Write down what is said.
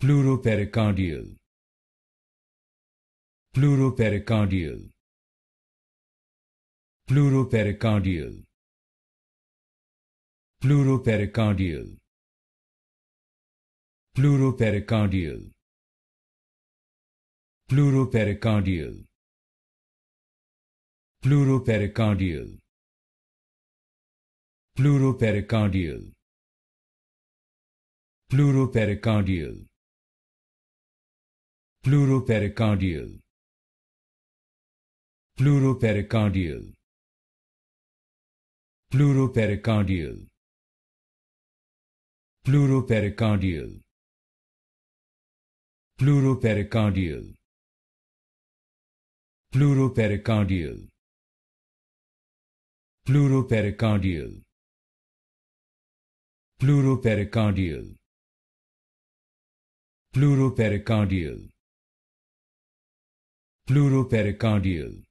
pleuropericardial pleuropericardial pleuropericardial pleuropericardial pleuropericardial pleuropericardial pleuropericardial pleuropericardial pleuropericardial pleuropericardial pleuropericardial pleuropericardial pleuropericardial pleuropericardial pleuropericardial pleuropericardial pleuropericardial pleuropericardial pleuropericardial